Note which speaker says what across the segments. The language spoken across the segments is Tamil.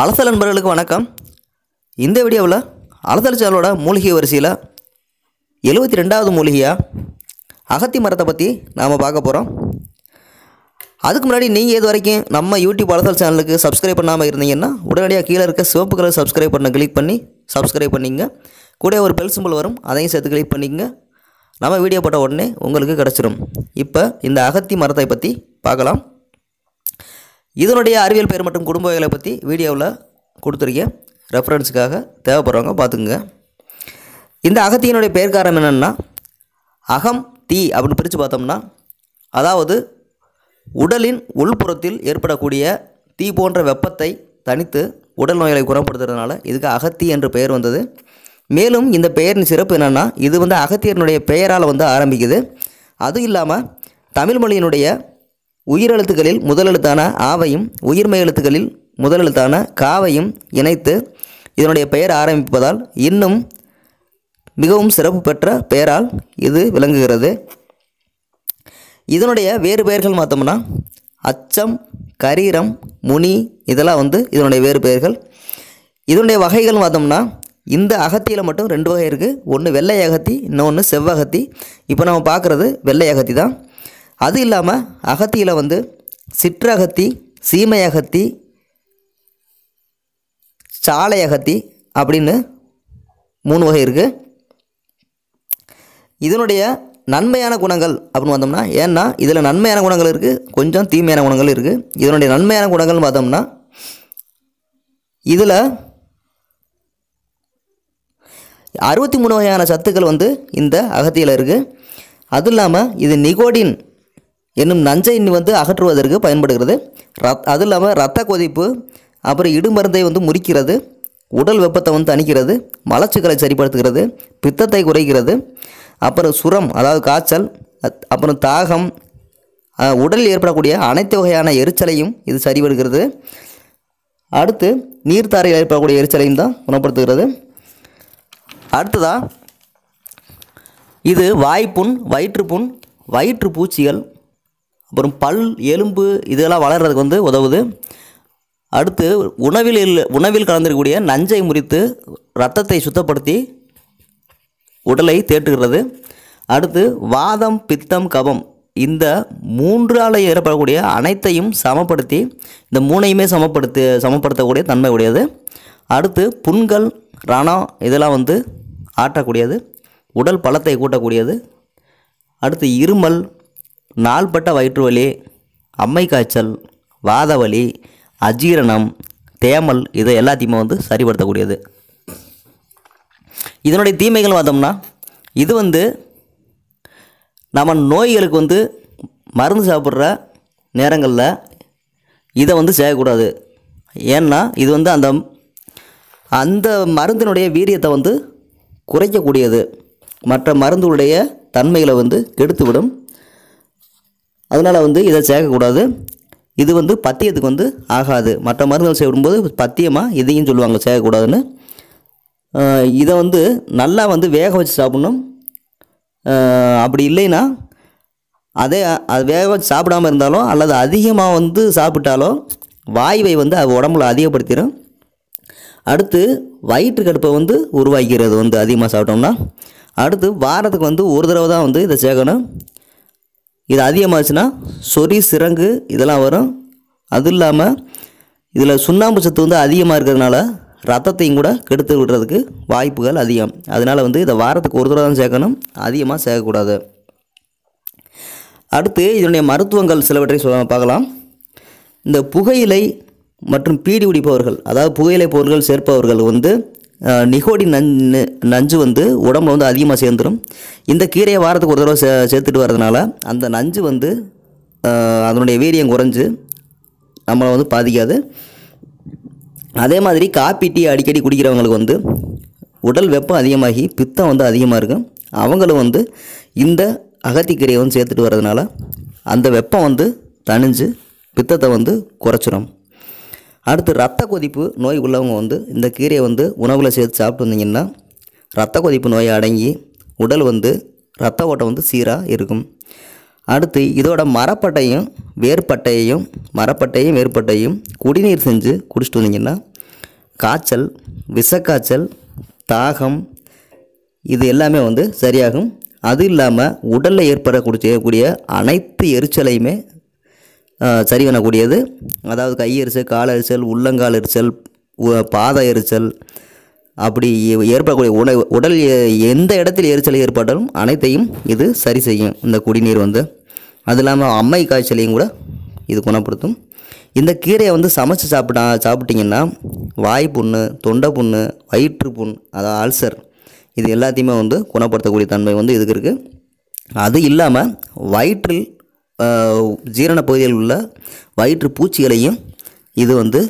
Speaker 1: அலசல் நண்பர்களுக்கு வணக்கம் இந்த வீடியோவில் அலசல் சேனலோட மூலிகை வரிசையில் எழுபத்தி ரெண்டாவது மூலிகையாக அகத்தி மரத்தை பற்றி நாம் பார்க்க போகிறோம் அதுக்கு முன்னாடி நீங்கள் இது வரைக்கும் நம்ம யூடியூப் அலசல் சேனலுக்கு சப்ஸ்கிரைப் பண்ணாமல் இருந்தீங்கன்னா உடனடியாக கீழே இருக்க சிவப்பு கலர் சப்ஸ்கிரைப் பண்ண கிளிக் பண்ணி சப்ஸ்கிரைப் பண்ணிங்க கூட ஒரு பெல் சிம்பிள் வரும் அதையும் சேர்த்து கிளிக் பண்ணிங்க நம்ம வீடியோ போட்ட உடனே உங்களுக்கு கிடச்சிரும் இப்போ இந்த அகத்தி மரத்தை பற்றி பார்க்கலாம் இதனுடைய அறிவியல் பெயர் மற்றும் குடும்ப வகைகளை பற்றி வீடியோவில் கொடுத்துருக்கேன் ரெஃபரன்ஸுக்காக தேவைப்படுறவங்க பார்த்துக்குங்க இந்த அகத்தியினுடைய பெயர் காரணம் என்னென்னா அகம் தீ அப்படின்னு பிரித்து பார்த்தோம்னா அதாவது உடலின் உள்புறத்தில் ஏற்படக்கூடிய தீ போன்ற வெப்பத்தை தனித்து உடல் நோய்களை குணப்படுத்துறதுனால இதுக்கு அகத்தி என்று பெயர் வந்தது மேலும் இந்த பெயரின் சிறப்பு என்னென்னா இது வந்து அகத்தியனுடைய பெயரால் வந்து ஆரம்பிக்குது அதுவும் இல்லாமல் தமிழ் மொழியினுடைய உயிரெழுத்துக்களில் முதலெழுத்தான ஆவையும் உயிர்மை எழுத்துக்களில் முதலெழுத்தான காவையும் இணைத்து இதனுடைய பெயர் ஆரம்பிப்பதால் இன்னும் மிகவும் சிறப்பு பெற்ற பெயரால் இது விளங்குகிறது இதனுடைய வேறு பெயர்கள் பார்த்தோம்னா அச்சம் கரீரம் முனி இதெல்லாம் வந்து இதனுடைய வேறு பெயர்கள் இதனுடைய வகைகள் பார்த்தோம்னா இந்த அகத்தியில் மட்டும் ரெண்டு வகை இருக்குது ஒன்று வெள்ளை அகத்தி இன்னொன்று செவ்வகத்தி இப்போ நம்ம பார்க்குறது வெள்ளை அகத்தி தான் அது இல்லாமல் அகத்தியில் வந்து சிற்றகத்தி சீமை அகத்தி சாலை அகத்தி அப்படின்னு மூணு வகை இருக்குது இதனுடைய நன்மையான குணங்கள் அப்படின்னு பார்த்தோம்னா ஏன்னா இதில் நன்மையான குணங்கள் இருக்குது கொஞ்சம் தீமையான குணங்கள் இருக்குது இதனுடைய நன்மையான குணங்கள்னு பார்த்தோம்னா இதில் அறுபத்தி மூணு வகையான சத்துக்கள் வந்து இந்த அகத்தியில் இருக்குது அதுவும் இல்லாமல் இது நிகோடின் என்னும் நஞ்சை இன்னி வந்து அகற்றுவதற்கு பயன்படுகிறது ரத் அது இல்லாமல் ரத்த கொதிப்பு அப்புறம் இடுமருந்தை வந்து முறிக்கிறது உடல் வெப்பத்தை வந்து தணிக்கிறது மலச்சுக்களை சரிப்படுத்துகிறது பித்தத்தை குறைக்கிறது அப்புறம் சுரம் அதாவது காய்ச்சல் அப்புறம் தாகம் உடலில் ஏற்படக்கூடிய அனைத்து வகையான எரிச்சலையும் இது சரிபடுகிறது அடுத்து நீர்த்தாரையில் ஏற்படக்கூடிய எரிச்சலையும் தான் குணப்படுத்துகிறது அடுத்ததாக இது வாய்ப்புண் வயிற்றுப்புண் வயிற்று பூச்சிகள் அப்புறம் பல் எலும்பு இதெல்லாம் வளர்கிறதுக்கு வந்து உதவுது அடுத்து உணவில் உணவில் கலந்திருக்கக்கூடிய நஞ்சை முறித்து ரத்தத்தை சுத்தப்படுத்தி உடலை தேட்டுகிறது அடுத்து வாதம் பித்தம் கபம் இந்த மூன்றால் ஏற்படக்கூடிய அனைத்தையும் சமப்படுத்தி இந்த மூணையுமே சமப்படுத்தி சமப்படுத்தக்கூடிய தன்மை உடையது அடுத்து புண்கள் ரணம் இதெல்லாம் வந்து ஆட்டக்கூடியது உடல் பலத்தை கூட்டக்கூடியது அடுத்து இருமல் நாள்பட்ட வயிற்றுவலி அம்மை காய்ச்சல் வாதவலி அஜீரணம் தேமல் இதை எல்லாத்தையுமே வந்து சரிப்படுத்தக்கூடியது இதனுடைய தீமைகள் பார்த்தோம்னா இது வந்து நம்ம நோய்களுக்கு வந்து மருந்து சாப்பிட்ற நேரங்களில் இதை வந்து செய்யக்கூடாது ஏன்னா இது வந்து அந்த அந்த மருந்தினுடைய வீரியத்தை வந்து குறைக்கக்கூடியது மற்ற மருந்துகளுடைய தன்மைகளை வந்து கெடுத்துவிடும் அதனால் வந்து இதை சேர்க்கக்கூடாது இது வந்து பத்தியத்துக்கு வந்து ஆகாது மற்ற மருந்துகள் சாப்பிடும்போது பத்தியமாக இதையும் சொல்லுவாங்க சேர்க்கக்கூடாதுன்னு இதை வந்து நல்லா வந்து வேக வச்சு சாப்பிட்ணும் அப்படி இல்லைன்னா அதே அது வேக வச்சு சாப்பிடாமல் இருந்தாலும் அல்லது அதிகமாக வந்து சாப்பிட்டாலும் வாய்வை வந்து அது உடம்புல அதிகப்படுத்திடும் அடுத்து வயிற்று கடுப்பை வந்து உருவாக்கிறது வந்து அதிகமாக சாப்பிட்டோம்னா அடுத்து வாரத்துக்கு வந்து ஒரு தடவை தான் வந்து இதை சேர்க்கணும் இது அதிகமாகச்சுன்னா சொறி சிறங்கு இதெல்லாம் வரும் அதுவும் இல்லாமல் இதில் சுண்ணாம்பு சத்து வந்து அதிகமாக இருக்கிறதுனால ரத்தத்தையும் கூட கெடுத்து விடுறதுக்கு வாய்ப்புகள் அதிகம் அதனால் வந்து இதை வாரத்துக்கு ஒரு தடவை தான் சேர்க்கணும் அதிகமாக சேர்க்கக்கூடாது அடுத்து இதனுடைய மருத்துவங்கள் சிலவற்றை பார்க்கலாம் இந்த புகையிலை மற்றும் பீடி குடிப்பவர்கள் அதாவது புகையிலை பொருட்கள் சேர்ப்பவர்கள் வந்து நிகோடி நஞ்சு நஞ்சு வந்து உடம்புல வந்து அதிகமாக சேர்ந்துடும் இந்த கீரையை வாரத்துக்கு ஒரு தடவை சே சேர்த்துட்டு வரதுனால அந்த நஞ்சு வந்து அதனுடைய வீரியம் குறைஞ்சு நம்மளை வந்து பாதிக்காது அதே மாதிரி காப்பி டீ அடிக்கடி குடிக்கிறவங்களுக்கு வந்து உடல் வெப்பம் அதிகமாகி பித்தம் வந்து அதிகமாக இருக்கும் அவங்களும் வந்து இந்த அகத்திக்கீரையை வந்து சேர்த்துட்டு வரதுனால அந்த வெப்பம் வந்து தணிஞ்சு பித்தத்தை வந்து குறைச்சிடும் அடுத்து ரத்த கொதிப்பு நோய் உள்ளவங்க வந்து இந்த கீரையை வந்து உணவில் சேர்த்து சாப்பிட்டு வந்தீங்கன்னா ரத்த கொதிப்பு நோய் அடங்கி உடல் வந்து ரத்த ஓட்டம் வந்து சீராக இருக்கும் அடுத்து இதோட மரப்பட்டையும் வேர்பட்டையையும் மரப்பட்டையும் வேறுபட்டையும் குடிநீர் செஞ்சு குடிச்சிட்டு வந்தீங்கன்னா காய்ச்சல் விஷக்காய்ச்சல் தாகம் இது எல்லாமே வந்து சரியாகும் அது இல்லாமல் உடலில் ஏற்படக்கூடிய அனைத்து எரிச்சலையுமே சரி பண்ணக்கூடியது அதாவது கை எரிச்சல் கால் எரிச்சல் உள்ளங்கால் எரிச்சல் பாத எரிச்சல் அப்படி ஏற்படக்கூடிய உணவு உடல் எந்த இடத்தில் எரிச்சல் ஏற்பட்டாலும் அனைத்தையும் இது சரி செய்யும் இந்த குடிநீர் வந்து அது இல்லாமல் அம்மை காய்ச்சலையும் கூட இது குணப்படுத்தும் இந்த கீரையை வந்து சமைச்சு சாப்பிட்டா சாப்பிட்டிங்கன்னா வாய் புண்ணு தொண்டை புண்ணு வயிற்று புண் அதாவது அல்சர் இது எல்லாத்தையுமே வந்து குணப்படுத்தக்கூடிய தன்மை வந்து இதுக்கு இருக்குது அது இல்லாமல் வயிற்றில் ஜீரண பகுதியில் உள்ள வயிற்று பூச்சிகளையும் இது வந்து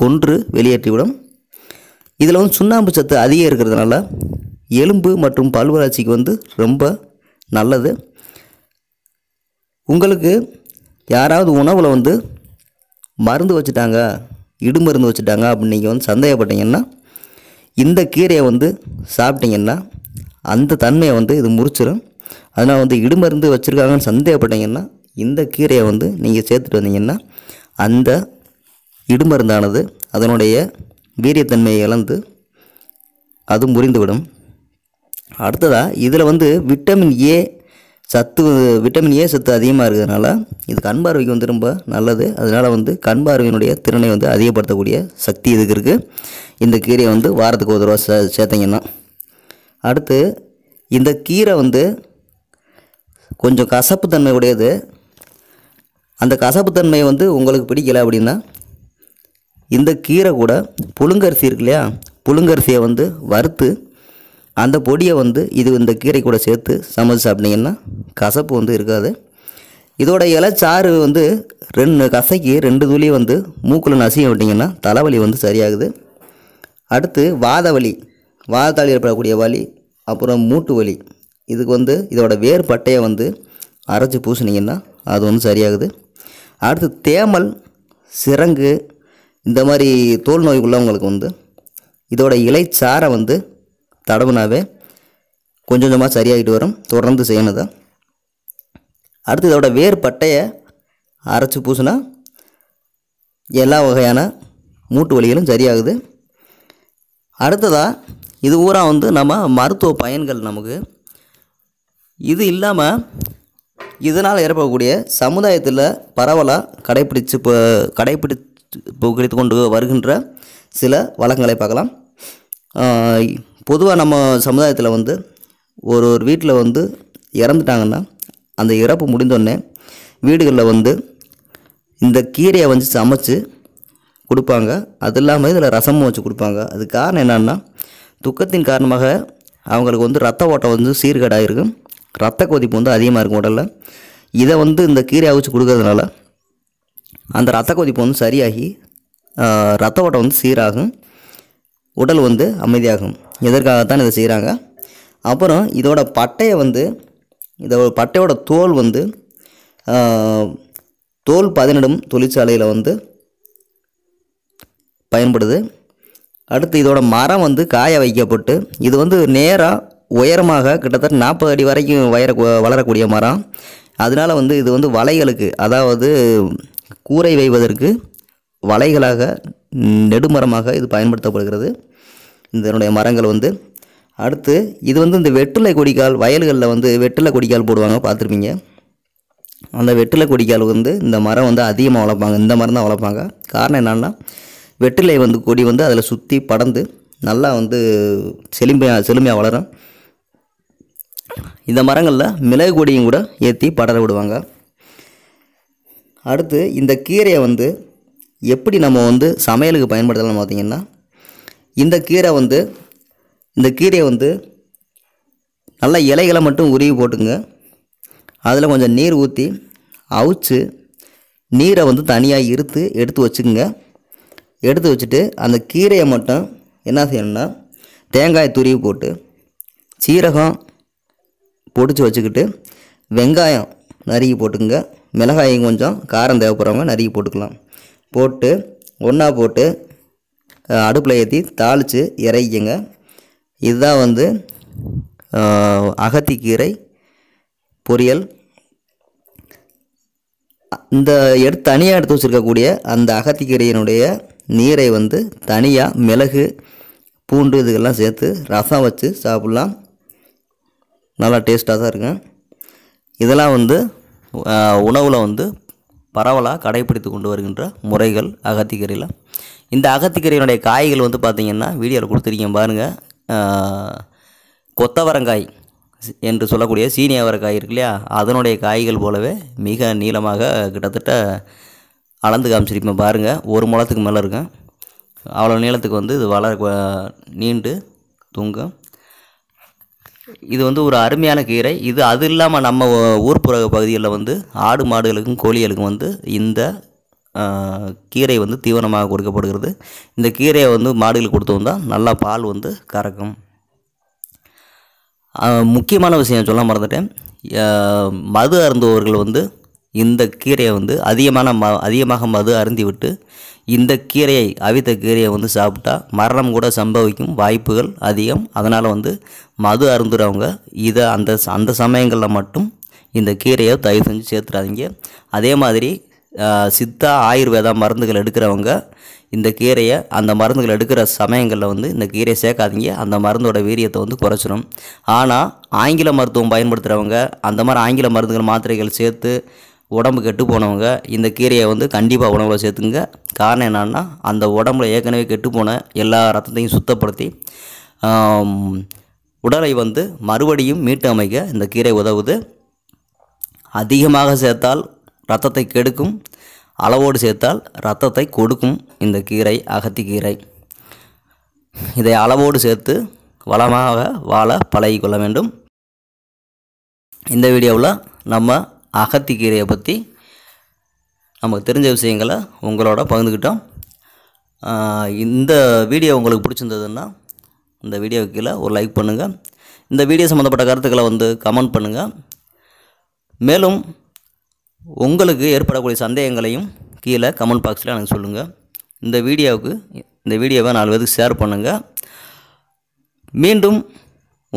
Speaker 1: கொன்று வெளியேற்றிவிடும் இதில் வந்து சுண்ணாம்பு சத்து அதிகம் இருக்கிறதுனால எலும்பு மற்றும் பல் வளர்ச்சிக்கு வந்து ரொம்ப நல்லது உங்களுக்கு யாராவது உணவில் வந்து மருந்து வச்சுட்டாங்க இடுமருந்து வச்சுட்டாங்க அப்படின்னு நீங்கள் வந்து சந்தேகப்பட்டீங்கன்னா இந்த கீரையை வந்து சாப்பிட்டிங்கன்னா அந்த தன்மையை வந்து இது முறிச்சிடும் அதனால் வந்து இடுமருந்து வச்சுருக்காங்கன்னு சந்தேகப்பட்டீங்கன்னா இந்த கீரையை வந்து நீங்கள் சேர்த்துட்டு வந்தீங்கன்னா அந்த இடுமருந்தானது அதனுடைய வீரியத்தன்மையை இழந்து அது முறிந்துவிடும் அடுத்ததாக இதில் வந்து விட்டமின் ஏ சத்து விட்டமின் ஏ சத்து அதிகமாக இருக்கிறதுனால இது கண் பார்வைக்கு வந்து ரொம்ப நல்லது அதனால் வந்து கண் பார்வையினுடைய திறனை வந்து அதிகப்படுத்தக்கூடிய சக்தி இதுக்கு இருக்குது இந்த கீரையை வந்து வாரத்துக்கு ஒரு ரூபா சே சேர்த்திங்கன்னா அடுத்து இந்த கீரை வந்து கொஞ்சம் கசப்பு தன்மை உடையது அந்த கசப்புத்தன்மை வந்து உங்களுக்கு பிடிக்கலை அப்படின்னா இந்த கீரை கூட புழுங்கரிசி இருக்கு இல்லையா புழுங்கரிசியை வந்து வறுத்து அந்த பொடியை வந்து இது இந்த கீரை கூட சேர்த்து சமைச்சு சாப்பிட்டீங்கன்னா கசப்பு வந்து இருக்காது இதோட இலைச்சாறு வந்து ரெண்டு கசைக்கு ரெண்டு துளி வந்து மூக்கில் நசிய விட்டிங்கன்னா தலைவலி வந்து சரியாகுது அடுத்து வாதவலி வாதத்தாலி ஏற்படக்கூடிய வலி அப்புறம் மூட்டு வலி இதுக்கு வந்து இதோட வேர் பட்டையை வந்து அரைச்சி பூசினீங்கன்னா அது வந்து சரியாகுது அடுத்து தேமல் சிறங்கு இந்த மாதிரி தோல் நோய் உள்ளவங்களுக்கு வந்து இதோட இலைச்சாரை வந்து தடவுனாவே கொஞ்சம் கொஞ்சமாக சரியாகிட்டு வரும் தொடர்ந்து செய்யணும் தான் அடுத்து இதோட வேர் பட்டையை அரைச்சி பூசினா எல்லா வகையான மூட்டு வலிகளும் சரியாகுது அடுத்ததாக இது பூரா வந்து நம்ம மருத்துவ பயன்கள் நமக்கு இது இல்லாமல் இதனால் ஏற்படக்கூடிய சமுதாயத்தில் பரவலாக கடைப்பிடிச்சு கடைப்பிடித்து புகழித்து கொண்டு வருகின்ற சில வழக்கங்களை பார்க்கலாம் பொதுவாக நம்ம சமுதாயத்தில் வந்து ஒரு ஒரு வீட்டில் வந்து இறந்துட்டாங்கன்னா அந்த இறப்பு முடிந்தோடனே வீடுகளில் வந்து இந்த கீரையை வந்து சமைச்சு கொடுப்பாங்க அது இல்லாமல் இதில் ரசமும் வச்சு கொடுப்பாங்க அது காரணம் என்னென்னா துக்கத்தின் காரணமாக அவங்களுக்கு வந்து ரத்த ஓட்டம் வந்து சீர்கேடாக இருக்கும் ரத்த கொதிப்பு வந்து அதிகமாக இருக்கும் உடலில் இதை வந்து இந்த கீரை அவிச்சு கொடுக்கறதுனால அந்த ரத்த கொதிப்பு வந்து சரியாகி ரத்த ஓட்டம் வந்து சீராகும் உடல் வந்து அமைதியாகும் எதற்காகத்தான் இதை செய்கிறாங்க அப்புறம் இதோட பட்டையை வந்து இதோட பட்டையோட தோல் வந்து தோல் பதினிடும் தொழிற்சாலையில் வந்து பயன்படுது அடுத்து இதோட மரம் வந்து காய வைக்கப்பட்டு இது வந்து நேராக உயரமாக கிட்டத்தட்ட நாற்பது அடி வரைக்கும் வயர வளரக்கூடிய மரம் அதனால் வந்து இது வந்து வலைகளுக்கு அதாவது கூரை வைவதற்கு வலைகளாக நெடுமரமாக இது பயன்படுத்தப்படுகிறது இதனுடைய மரங்கள் வந்து அடுத்து இது வந்து இந்த வெற்றிலை கொடிக்கால் வயல்களில் வந்து வெட்டிலை கொடிக்கால் போடுவாங்க பார்த்துருப்பீங்க அந்த வெட்டிலை கொடிக்கால் வந்து இந்த மரம் வந்து அதிகமாக வளர்ப்பாங்க இந்த மரம் தான் வளர்ப்பாங்க காரணம் என்னென்னா வெற்றிலை வந்து கொடி வந்து அதில் சுற்றி படந்து நல்லா வந்து செழுமையாக செழுமையாக வளரும் இந்த மரங்களில் மிளகு கொடியும் கூட ஏற்றி படர விடுவாங்க அடுத்து இந்த கீரையை வந்து எப்படி நம்ம வந்து சமையலுக்கு பயன்படுத்தலாம் பார்த்திங்கன்னா இந்த கீரை வந்து இந்த கீரையை வந்து நல்லா இலைகளை மட்டும் உருவி போட்டுங்க அதில் கொஞ்சம் நீர் ஊற்றி அவிச்சு நீரை வந்து தனியாக இருத்து எடுத்து வச்சுக்கோங்க எடுத்து வச்சுட்டு அந்த கீரையை மட்டும் என்ன செய்யணும்னா தேங்காய் துருவி போட்டு சீரகம் பொடிச்சு வச்சுக்கிட்டு வெங்காயம் நறுக்கி போட்டுக்குங்க மிளகாயும் கொஞ்சம் காரம் தேவைப்படுறவங்க நறுக்கி போட்டுக்கலாம் போட்டு ஒன்றா போட்டு அடுப்பில் ஏற்றி தாளித்து இறக்கிங்க இதுதான் வந்து அகத்திக்கீரை பொரியல் இந்த எடுத்து தனியாக எடுத்து வச்சுருக்கக்கூடிய அந்த அகத்திக்கீரையினுடைய நீரை வந்து தனியாக மிளகு பூண்டு இதுக்கெல்லாம் சேர்த்து ரசம் வச்சு சாப்பிட்லாம் நல்லா டேஸ்ட்டாக தான் இருக்கும் இதெல்லாம் வந்து உணவில் வந்து பரவலாக கடைப்பிடித்து கொண்டு வருகின்ற முறைகள் அகத்திக்கரையில் இந்த அகத்திக்கரையினுடைய காய்கள் வந்து பார்த்திங்கன்னா வீடியோவில் கொடுத்துருக்கீங்க பாருங்கள் கொத்தவரங்காய் என்று சொல்லக்கூடிய சீனி அவரைக்காய் இருக்கு இல்லையா அதனுடைய காய்கள் போலவே மிக நீளமாக கிட்டத்தட்ட அளந்து காமிச்சிருப்பேன் பாருங்கள் ஒரு முளத்துக்கு மேலே இருக்கும் அவ்வளோ நீளத்துக்கு வந்து இது வளர நீண்டு தூங்கும் இது வந்து ஒரு அருமையான கீரை இது அது இல்லாமல் நம்ம ஊர்ப்புற பகுதிகளில் வந்து ஆடு மாடுகளுக்கும் கோழிகளுக்கும் வந்து இந்த கீரை வந்து தீவனமாக கொடுக்கப்படுகிறது இந்த கீரையை வந்து மாடுகளுக்கு கொடுத்தோம் தான் நல்லா பால் வந்து கறக்கும் முக்கியமான விஷயம் சொல்ல மறந்துட்டேன் மது அருந்துபவர்கள் வந்து இந்த கீரையை வந்து அதிகமான ம அதிகமாக மது அருந்திவிட்டு இந்த கீரையை அவித்த கீரையை வந்து சாப்பிட்டா மரணம் கூட சம்பவிக்கும் வாய்ப்புகள் அதிகம் அதனால் வந்து மது அருந்துறவங்க இதை அந்த அந்த சமயங்களில் மட்டும் இந்த கீரையை தயவு செஞ்சு சேர்த்துறாதீங்க அதே மாதிரி சித்தா ஆயுர்வேதா மருந்துகள் எடுக்கிறவங்க இந்த கீரையை அந்த மருந்துகள் எடுக்கிற சமயங்களில் வந்து இந்த கீரையை சேர்க்காதீங்க அந்த மருந்தோட வீரியத்தை வந்து குறைச்சிடும் ஆனால் ஆங்கில மருத்துவம் பயன்படுத்துகிறவங்க அந்த மாதிரி ஆங்கில மருந்துகள் மாத்திரைகள் சேர்த்து உடம்பு கெட்டு போனவங்க இந்த கீரையை வந்து கண்டிப்பாக உணவில் சேர்த்துங்க காரணம் என்னென்னா அந்த உடம்புல ஏற்கனவே கெட்டு போன எல்லா ரத்தத்தையும் சுத்தப்படுத்தி உடலை வந்து மறுபடியும் மீட்டு அமைக்க இந்த கீரை உதவுது அதிகமாக சேர்த்தால் ரத்தத்தை கெடுக்கும் அளவோடு சேர்த்தால் ரத்தத்தை கொடுக்கும் இந்த கீரை அகத்திக்கீரை இதை அளவோடு சேர்த்து வளமாக வாழ பழகிக்கொள்ள வேண்டும் இந்த வீடியோவில் நம்ம அகத்திக்கீரையை பற்றி நமக்கு தெரிஞ்ச விஷயங்களை உங்களோட பகிர்ந்துக்கிட்டோம் இந்த வீடியோ உங்களுக்கு பிடிச்சிருந்ததுன்னா இந்த வீடியோவுக்கு கீழே ஒரு லைக் பண்ணுங்கள் இந்த வீடியோ சம்மந்தப்பட்ட கருத்துக்களை வந்து கமெண்ட் பண்ணுங்கள் மேலும் உங்களுக்கு ஏற்படக்கூடிய சந்தேகங்களையும் கீழே கமெண்ட் பாக்ஸில் எனக்கு சொல்லுங்கள் இந்த வீடியோவுக்கு இந்த வீடியோவை நாலு பேருக்கு ஷேர் பண்ணுங்கள் மீண்டும்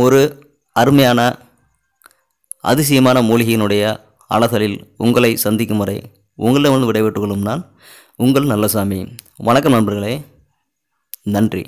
Speaker 1: ஒரு அருமையான அதிசயமான மூலிகையினுடைய அலசலில் உங்களை சந்திக்கும் வரை உங்களிடமிருந்து விடைபெற்றுக் கொள்ளும் நான் உங்கள் நல்லசாமி வணக்கம் நண்பர்களே நன்றி